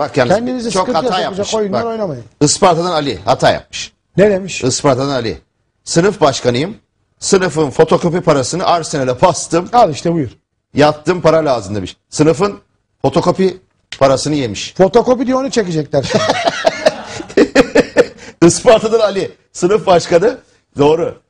Bak yalnız Kendinizi çok hata yapmış. oyunlar Bak, oynamayın. Isparta'dan Ali hata yapmış. Ne demiş? Isparta'dan Ali. Sınıf başkanıyım. Sınıfın fotokopi parasını Arsenal'e bastım. Al işte buyur. Yattım para lazım demiş. Sınıfın fotokopi parasını yemiş. Fotokopi diye onu çekecekler. şimdi. Isparta'dan Ali. Sınıf başkanı. Doğru.